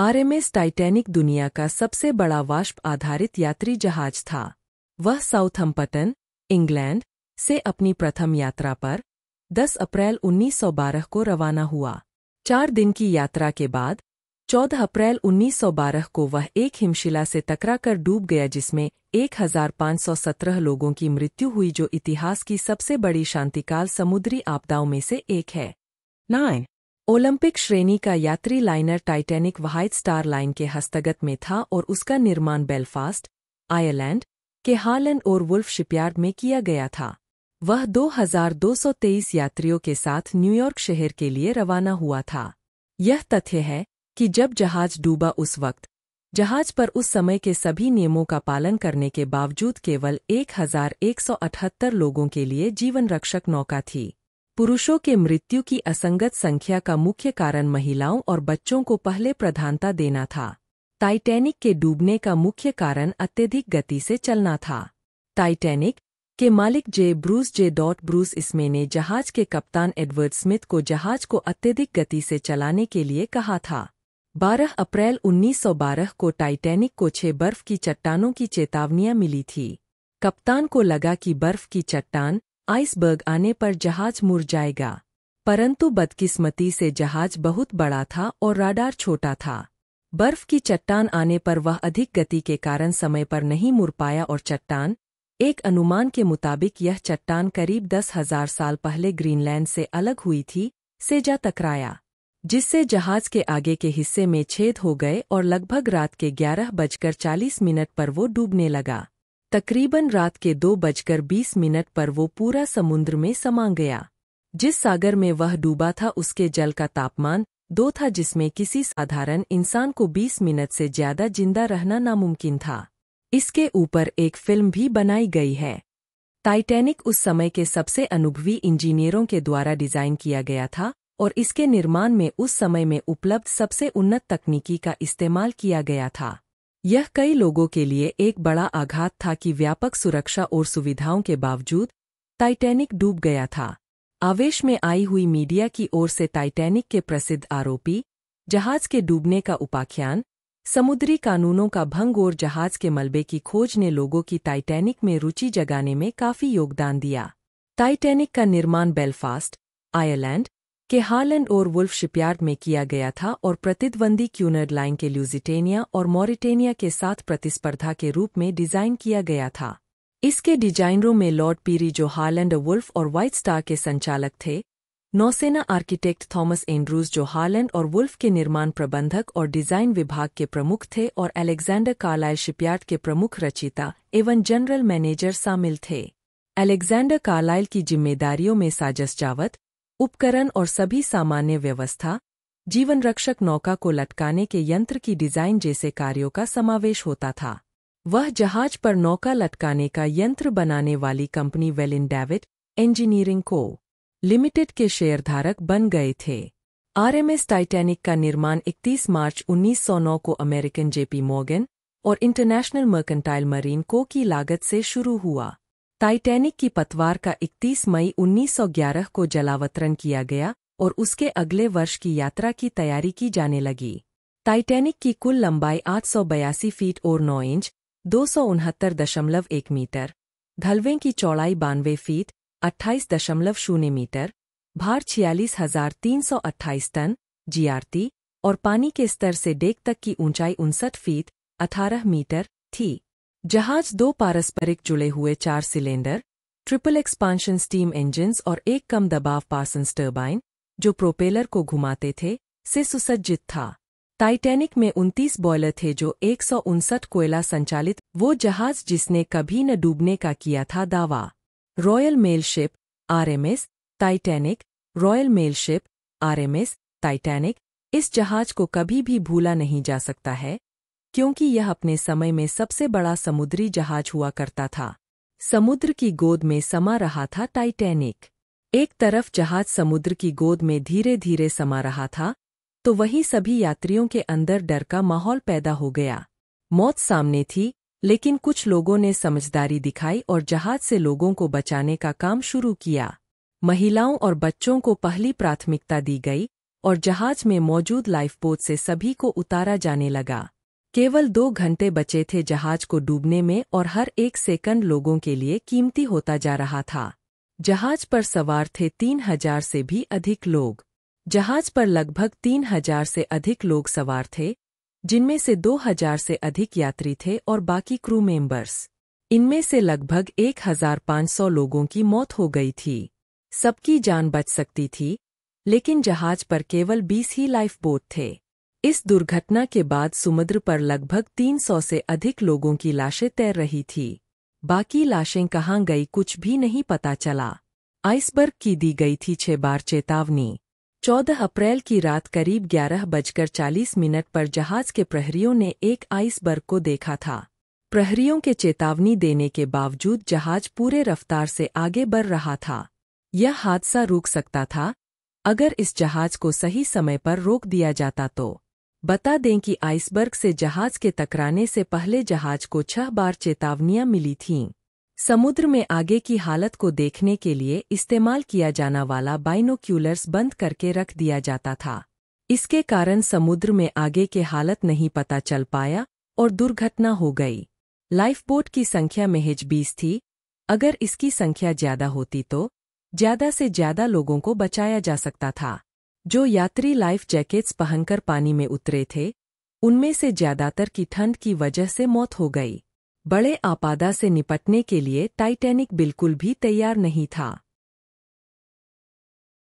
RMS Titanic दुनिया का सबसे बड़ा वाष्प आधारित यात्री जहाज था वह साउथम्पटन इंग्लैंड से अपनी प्रथम यात्रा पर 10 अप्रैल 1912 को रवाना हुआ चार दिन की यात्रा के बाद 14 अप्रैल 1912 को वह एक हिमशिला से टकरा कर डूब गया जिसमें 1517 लोगों की मृत्यु हुई जो इतिहास की सबसे बड़ी शांतिकाल समुद्री आपदाओं में से एक है नाइन ओलंपिक श्रेणी का यात्री liner Titanic White Star Line के हस्तगत में था और उसका निर्माण बेलफास्ट आयरलैंड के हालन और वुल्फ शिपयार्ड में किया गया था वह 2223 यात्रियों के साथ न्यूयॉर्क शहर के लिए रवाना हुआ था यह तथ्य है कि जब जहाज डूबा उस वक्त जहाज पर उस समय के सभी नियमों का पालन करने के बावजूद केवल 1178 लोगों के लिए जीवन रक्षक नौका थी पुरुषों के मृत्यु की असंगत संख्या का मुख्य कारण महिलाओं और बच्चों को पहले प्रधानता देना था टाइटैनिक के डूबने का मुख्य कारण अत्यधिक गति से चलना था टाइटैनिक के मालिक J Bruce J dot Bruce इसमें ने जहाज के कप्तान एडवर्ड स्मिथ को जहाज को अत्यधिक गति से चलाने के लिए कहा था 12 अप्रैल 1912 को टाइटैनिक को छह बर्फ की चट्टानों की चेतावनियां मिली थी कप्तान को लगा कि बर्फ की चट्टान आइसबर्ग आने पर जहाज जाएगा परंतु बदकिस्मती से जहाज बहुत बड़ा था और राडार छोटा था बर्फ की चट्टान आने पर वह अधिक गति के कारण समय पर नहीं मुड़ पाया और चट्टान एक अनुमान के मुताबिक यह चट्टान करीब दस हजार साल पहले ग्रीनलैंड से अलग हुई थी से जा टकराया जिससे जहाज के आगे के हिस्से में छेद हो गए और लगभग रात के ग्यारह बजकर चालीस मिनट पर वो डूबने लगा तकरीबन रात के दो बजकर बीस मिनट पर वो पूरा समुद्र में समा गया जिस सागर में वह डूबा था उसके जल का तापमान दो था जिसमें किसी साधारण इंसान को 20 मिनट से ज्यादा जिंदा रहना नामुमकिन था इसके ऊपर एक फिल्म भी बनाई गई है टाइटैनिक उस समय के सबसे अनुभवी इंजीनियरों के द्वारा डिजाइन किया गया था और इसके निर्माण में उस समय में उपलब्ध सबसे उन्नत तकनीकी का इस्तेमाल किया गया था यह कई लोगों के लिए एक बड़ा आघात था कि व्यापक सुरक्षा और सुविधाओं के बावजूद टाइटैनिक डूब गया था आवेश में आई हुई मीडिया की ओर से टाइटैनिक के प्रसिद्ध आरोपी जहाज के डूबने का उपाख्यान समुद्री कानूनों का भंग और जहाज के मलबे की खोज ने लोगों की टाइटैनिक में रुचि जगाने में काफी योगदान दिया टाइटैनिक का निर्माण बेलफास्ट आयरलैंड के हालैंड और वुल्फ शिपयार्ड में किया गया था और प्रतिद्वंदी क्यूनर्ड लाइन के ल्यूजिटेनिया और मॉरिटेनिया के साथ प्रतिस्पर्धा के रूप में डिजाइन किया गया था इसके डिजाइनरों में लॉर्ड पीरी जो हालैंड वुल्फ और व्हाइट स्टार के संचालक थे नौसेना आर्किटेक्ट थॉमस एंड्रूज जो हालैंड और वुल्फ के निर्माण प्रबंधक और डिजाइन विभाग के प्रमुख थे और अलेक्जेंडर कार्लाइल शिपयार्ड के प्रमुख रचिता एवं जनरल मैनेजर शामिल थे अलेक्जेंडर कार्लाइल की जिम्मेदारियों में साजस जावत उपकरण और सभी सामान्य व्यवस्था जीवन रक्षक नौका को लटकाने के यंत्र की डिजाइन जैसे कार्यों का समावेश होता था वह जहाज पर नौका लटकाने का यंत्र बनाने वाली कंपनी वेलिन डेविड इंजीनियरिंग को लिमिटेड के शेयरधारक बन गए थे आरएमएस टाइटैनिक का निर्माण 31 मार्च 1909 को अमेरिकन जेपी मॉर्गन और इंटरनेशनल मर्केंटाइल मरीन को की लागत से शुरू हुआ टाइटैनिक की पतवार का 31 मई 1911 को जलावतरण किया गया और उसके अगले वर्ष की यात्रा की तैयारी की जाने लगी टाइटैनिक की कुल लंबाई आठ फीट और 9 इंच दो मीटर धलवें की चौड़ाई बानवे फीट अट्ठाईस दशमलव शून्य मीटर भार छियालीस हजार तीन सौ अट्ठाईस टन जीआरती और पानी के स्तर से डेक तक की ऊंचाई उनसठ फीट अठारह मीटर थी जहाज दो पारस्परिक जुड़े हुए चार cylinder triple expansion steam engines और एक कम दबाव पार्सन्स टर्बाइन जो प्रोपेलर को घुमाते थे से सुसज्जित था टाइटैनिक में उनतीस बॉयलर थे जो एक कोयला संचालित वो जहाज जिसने कभी न डूबने का किया था दावा Royal Mail Ship RMS Titanic Royal Mail Ship RMS Titanic इस जहाज को कभी भी भूला नहीं जा सकता है क्योंकि यह अपने समय में सबसे बड़ा समुद्री जहाज हुआ करता था समुद्र की गोद में समा रहा था टाइटैनिक एक तरफ जहाज समुद्र की गोद में धीरे धीरे समा रहा था तो वहीं सभी यात्रियों के अंदर डर का माहौल पैदा हो गया मौत सामने थी लेकिन कुछ लोगों ने समझदारी दिखाई और जहाज से लोगों को बचाने का काम शुरू किया महिलाओं और बच्चों को पहली प्राथमिकता दी गई और जहाज में मौजूद लाइफबोट से सभी को उतारा जाने लगा केवल दो घंटे बचे थे जहाज को डूबने में और हर एक सेकंड लोगों के लिए कीमती होता जा रहा था जहाज पर सवार थे तीन हजार से भी अधिक लोग जहाज पर लगभग तीन हजार से अधिक लोग सवार थे जिनमें से दो हजार से अधिक यात्री थे और बाकी क्रू मेंबर्स इनमें से लगभग एक हजार पाँच सौ लोगों की मौत हो गई थी सबकी जान बच सकती थी लेकिन जहाज पर केवल बीस ही लाइफ बोट थे इस दुर्घटना के बाद समुद्र पर लगभग 300 से अधिक लोगों की लाशें तैर रही थी बाकी लाशें कहाँ गई कुछ भी नहीं पता चला आइसबर्ग की दी गई थी छह बार चेतावनी 14 अप्रैल की रात करीब ग्यारह बजकर चालीस मिनट पर जहाज के प्रहरियों ने एक आइसबर्ग को देखा था प्रहरियों के चेतावनी देने के बावजूद जहाज पूरे रफ्तार से आगे बढ़ रहा था यह हादसा रुक सकता था अगर इस जहाज को सही समय पर रोक दिया जाता तो बता दें कि आइसबर्ग से जहाज के टकराने से पहले जहाज को छह बार चेतावनियां मिली थीं समुद्र में आगे की हालत को देखने के लिए इस्तेमाल किया जाना वाला बाइनोक्यूलर्स बंद करके रख दिया जाता था इसके कारण समुद्र में आगे के हालत नहीं पता चल पाया और दुर्घटना हो गई लाइफबोट की संख्या महज बीस थी अगर इसकी संख्या ज्यादा होती तो ज्यादा से ज्यादा लोगों को बचाया जा सकता था जो यात्री लाइफ जैकेट्स पहनकर पानी में उतरे थे उनमें से ज्यादातर की ठंड की वजह से मौत हो गई बड़े आपादा से निपटने के लिए टाइटैनिक बिल्कुल भी तैयार नहीं था